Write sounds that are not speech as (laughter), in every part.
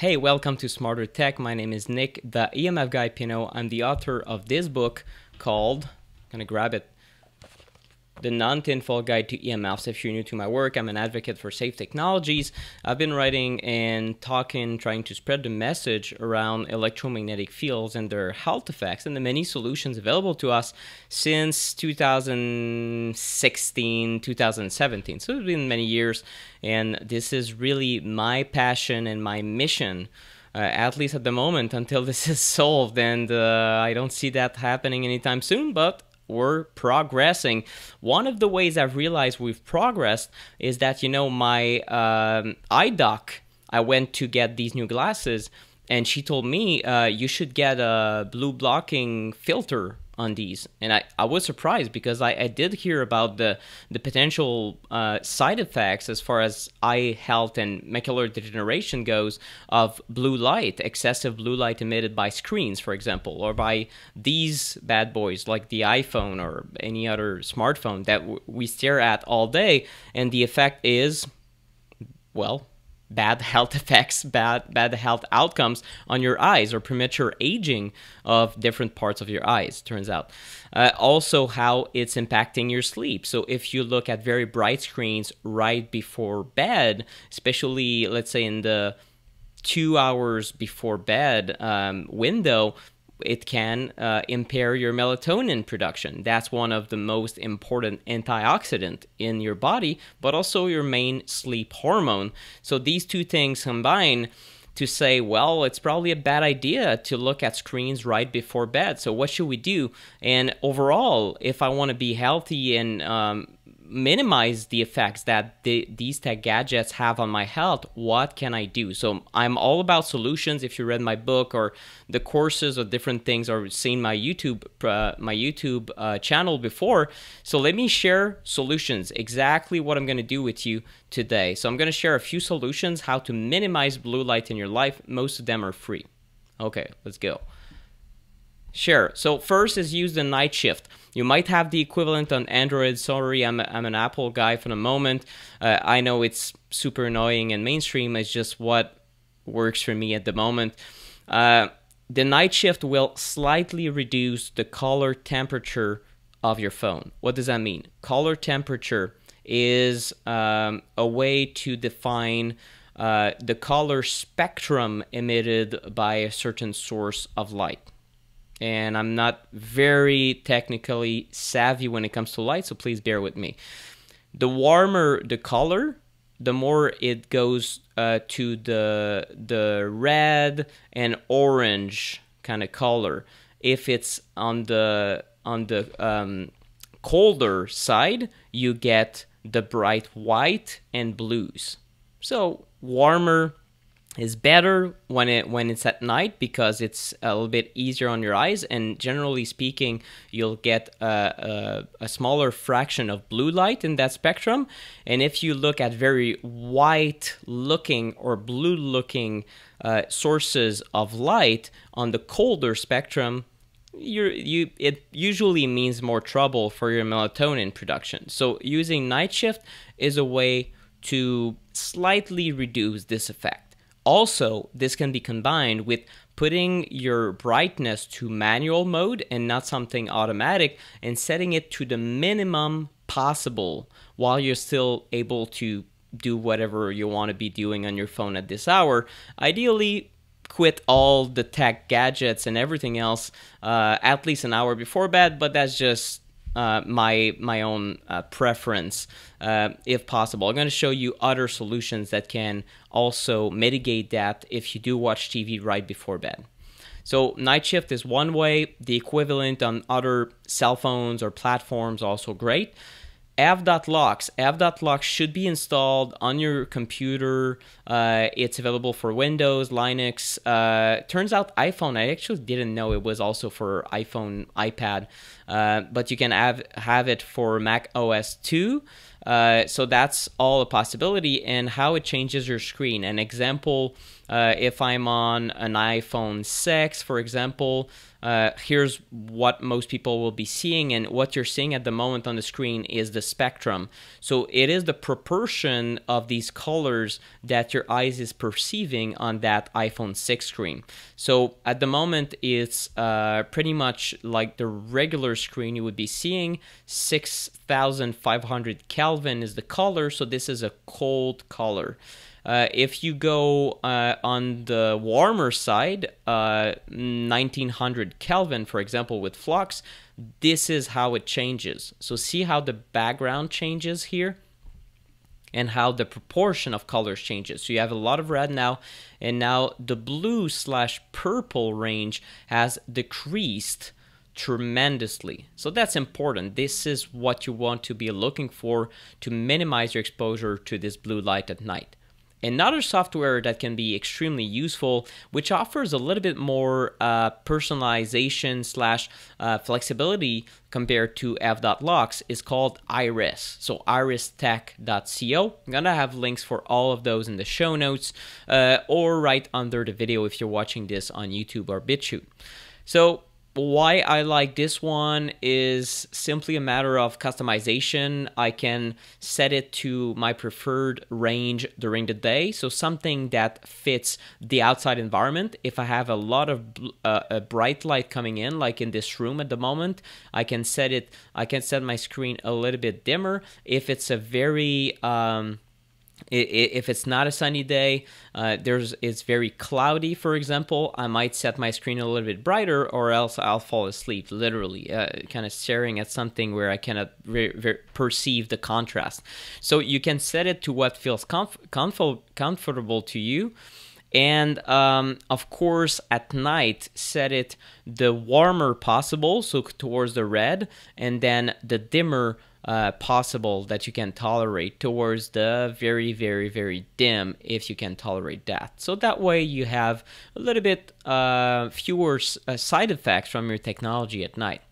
Hey, welcome to Smarter Tech. My name is Nick, the EMF guy Pino. I'm the author of this book called, I'm gonna grab it the non tinfoil guide to EMFs. If you're new to my work, I'm an advocate for safe technologies. I've been writing and talking, trying to spread the message around electromagnetic fields and their health effects and the many solutions available to us since 2016, 2017. So it's been many years, and this is really my passion and my mission. Uh, at least at the moment, until this (laughs) is solved, and uh, I don't see that happening anytime soon. But we're progressing. One of the ways I've realized we've progressed is that, you know, my um, eye doc, I went to get these new glasses, and she told me uh, you should get a blue blocking filter on these. And I, I was surprised because I, I did hear about the, the potential uh, side effects as far as eye health and macular degeneration goes of blue light, excessive blue light emitted by screens, for example, or by these bad boys like the iPhone or any other smartphone that we stare at all day. And the effect is, well, bad (laughs) health effects, bad bad health outcomes on your eyes, or premature aging of different parts of your eyes. Turns out, uh, also how it's impacting your sleep. So if you look at very bright screens right before bed, especially let's say in the two hours before bed um, window it can uh, impair your melatonin production. That's one of the most important antioxidant in your body, but also your main sleep hormone. So these two things combine to say, well, it's probably a bad idea to look at screens right before bed. So what should we do? And overall, if I want to be healthy and um, minimize the effects that the, these tech gadgets have on my health what can i do so i'm all about solutions if you read my book or the courses or different things or seen my youtube uh, my youtube uh, channel before so let me share solutions exactly what i'm going to do with you today so i'm going to share a few solutions how to minimize blue light in your life most of them are free okay let's go Sure. So first is use the night shift. You might have the equivalent on Android. Sorry, I'm, I'm an Apple guy for the moment. Uh, I know it's super annoying and mainstream. It's just what works for me at the moment. Uh, the night shift will slightly reduce the color temperature of your phone. What does that mean? Color temperature is um, a way to define uh, the color spectrum emitted by a certain source of light and I'm not very technically savvy when it comes to light, so please bear with me. The warmer the color, the more it goes uh, to the the red and orange kind of color. If it's on the on the um, colder side, you get the bright white and blues. So warmer is better when it when it's at night because it's a little bit easier on your eyes and generally speaking you'll get a, a, a, smaller fraction of blue light in that spectrum and if you look at very white looking or blue looking uh, sources of light on the colder spectrum you you it usually means more trouble for your melatonin production so using night shift is a way to slightly reduce this effect also, this can be combined with putting your brightness to manual mode and not something automatic and setting it to the minimum possible while you're still able to do whatever you want to be doing on your phone at this hour. Ideally, quit all the tech gadgets and everything else uh, at least an hour before bed, but that's just uh, my my own uh, preference uh, if possible. I'm going to show you other solutions that can also mitigate that if you do watch TV right before bed. So night shift is one way. The equivalent on other cell phones or platforms also great av.lox av.lox should be installed on your computer uh, it's available for windows linux uh, turns out iphone i actually didn't know it was also for iphone ipad uh, but you can have, have it for mac os 2 uh, so that's all a possibility and how it changes your screen an example uh, if I'm on an iPhone 6, for example, uh, here's what most people will be seeing. And what you're seeing at the moment on the screen is the spectrum. So it is the proportion of these colors that your eyes is perceiving on that iPhone 6 screen. So at the moment, it's uh, pretty much like the regular screen you would be seeing. 6,500 Kelvin is the color. So this is a cold color. Uh, if you go uh, on the warmer side, uh, 1900 Kelvin, for example, with flux, this is how it changes. So see how the background changes here? and how the proportion of colors changes. So you have a lot of red now, and now the blue slash purple range has decreased tremendously. So that's important. This is what you want to be looking for to minimize your exposure to this blue light at night. Another software that can be extremely useful, which offers a little bit more uh, personalization slash uh, flexibility compared to f.locks, is called Iris. So iristech.co. I'm gonna have links for all of those in the show notes uh, or right under the video if you're watching this on YouTube or BitChute. So why I like this one is simply a matter of customization. I can set it to my preferred range during the day, so something that fits the outside environment. If I have a lot of uh, a bright light coming in, like in this room at the moment, I can set it. I can set my screen a little bit dimmer. If it's a very um, if it's not a sunny day, uh, there's it's very cloudy. For example, I might set my screen a little bit brighter, or else I'll fall asleep, literally, uh, kind of staring at something where I cannot re- re- perceive the contrast. So you can set it to what feels comf- comf- comfortable to you and um, of course at night set it the warmer possible so towards the red and then the dimmer uh, possible that you can tolerate towards the very very very dim if you can tolerate that so that way you have a little bit uh, fewer uh, side effects from your technology at night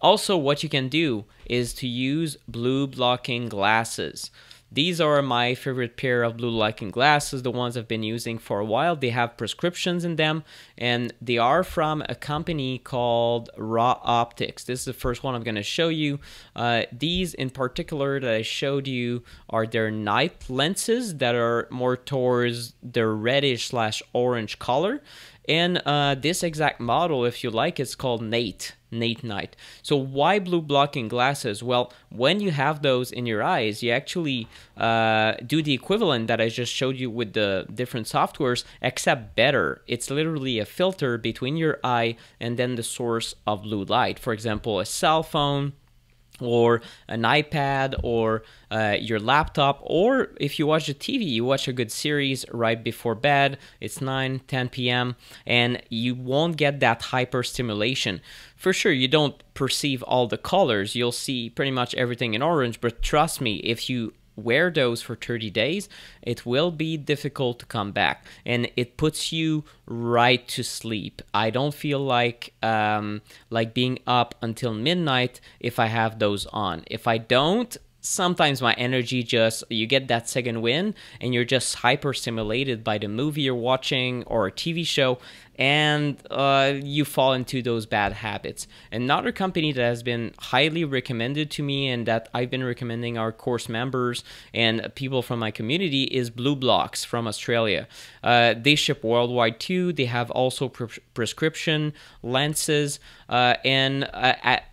also what you can do is to use blue blocking glasses these are my favorite pair of blue lighting glasses, the ones I've been using for a while. They have prescriptions in them and they are from a company called Raw Optics. This is the first one I'm going to show you. Uh, these in particular that I showed you are their night lenses that are more towards the reddish slash orange color. And uh, this exact model, if you like, it's called Nate. Nate Knight. So why blue blocking glasses? Well, when you have those in your eyes, you actually uh, do the equivalent that I just showed you with the different softwares, except better. It's literally a filter between your eye and then the source of blue light. For example, a cell phone, or an iPad or uh, your laptop or if you watch the TV you watch a good series right before bed it's 9 10 p.m. and you won't get that hyper stimulation for sure you don't perceive all the colors you'll see pretty much everything in orange but trust me if you wear those for 30 days it will be difficult to come back and it puts you right to sleep i don't feel like um, like being up until midnight if i have those on if i don't sometimes my energy just you get that second win and you're just hyper stimulated by the movie you're watching or a TV show and uh, you fall into those bad habits. Another company that has been highly recommended to me and that I've been recommending our course members and people from my community is Blue Blocks from Australia. Uh, they ship worldwide too. They have also pre prescription lenses uh, and uh, at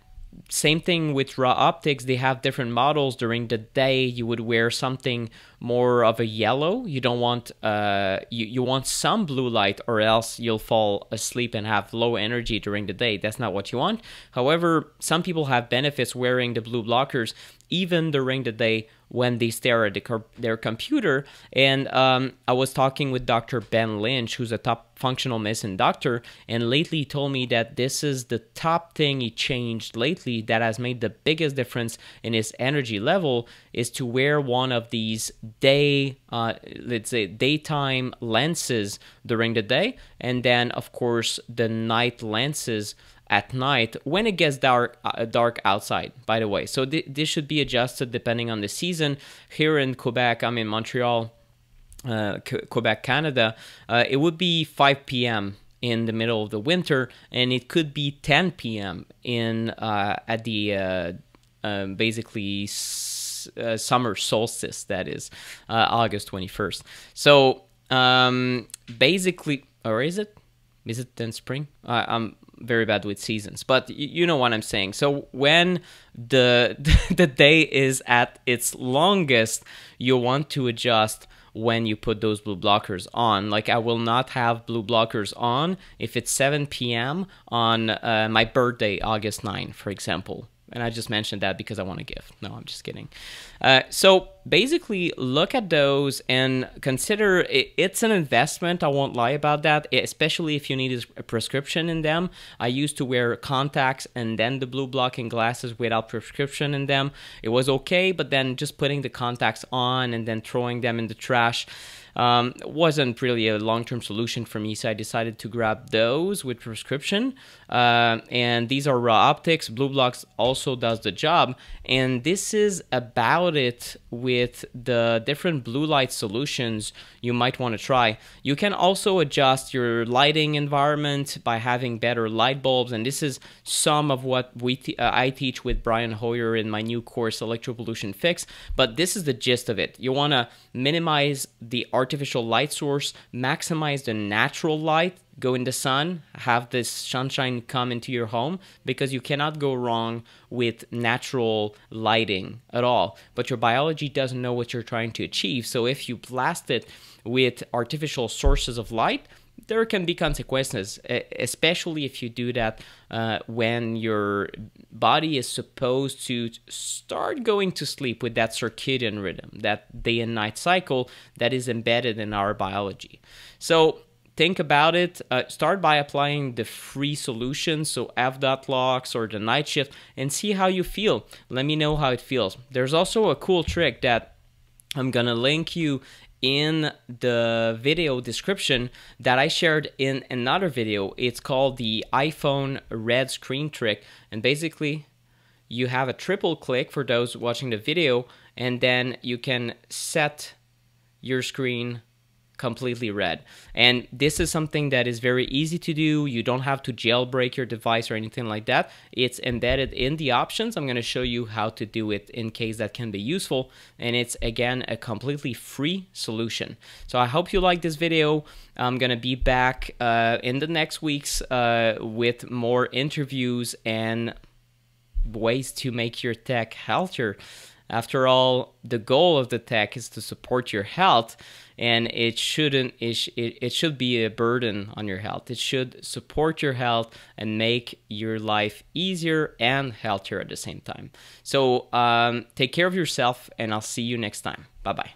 same thing with raw optics they have different models during the day you would wear something more of a yellow you don't want uh you, you want some blue light or else you'll fall asleep and have low energy during the day that's not what you want however some people have benefits wearing the blue blockers even during the day when they stare at the their computer. And um, I was talking with Dr. Ben Lynch, who's a top functional medicine doctor, and lately he told me that this is the top thing he changed lately that has made the biggest difference in his energy level is to wear one of these day, uh, let's say daytime lenses during the day, and then of course the night lenses at night when it gets dark uh, dark outside by the way so th this should be adjusted depending on the season here in quebec i'm in montreal uh, quebec canada uh, it would be 5 p.m in the middle of the winter and it could be 10 p.m in uh, at the uh, um, basically uh, summer solstice that is august 21st so um, basically or is it is it then spring? Uh, I'm um, very bad with seasons, but you know what I'm saying. So when the (laughs) the day is at its longest, you want to adjust when you put those blue blockers on. Like I will not have blue blockers on if it's 7 p.m. on uh, my birthday, August 9, for example. And I just mentioned that because I want to give. No, I'm just kidding. Uh, so basically look at those and consider it's an investment i won't lie about that especially if you need a prescription in them i used to wear contacts and then the blue blocking glasses without prescription in them it was okay but then just putting the contacts on and then throwing them in the trash um, wasn't really a long-term solution for me so i decided to grab those with prescription uh, and these are raw optics blue blocks also does the job and this is about it with with the different blue light solutions you might want to try. You can also adjust your lighting environment by having better light bulbs, and this is some of what we uh, I teach with Brian Hoyer in my new course Electro Pollution Fix. But this is the gist of it. You want to minimize the artificial light source, maximize the natural light go in the sun, have this sunshine come into your home because you cannot go wrong with natural lighting at all. But your biology doesn't know what you're trying to achieve. So if you blast it with artificial sources of light, there can be consequences, especially if you do that uh, when your body is supposed to start going to sleep with that circadian rhythm, that day and night cycle that is embedded in our biology. So, think about it. Uh, start by applying the free solutions, so f.locks or the night shift, and see how you feel. Let me know how it feels. There's also a cool trick that I'm gonna link you in the video description that I shared in another video. It's called the iPhone red screen trick. And basically, you have a triple click for those watching the video, and then you can set your screen completely red. And this is something that is very easy to do. You don't have to jailbreak your device or anything like that. It's embedded in the options. I'm going to show you how to do it in case that can be useful. And it's again, a completely free solution. So I hope you like this video. I'm going to be back uh, in the next weeks uh, with more interviews and ways to make your tech healthier. After all, the goal of the tech is to support your health, and it shouldn't it, sh it should be a burden on your health. It should support your health and make your life easier and healthier at the same time. So um, take care of yourself, and I'll see you next time. Bye bye.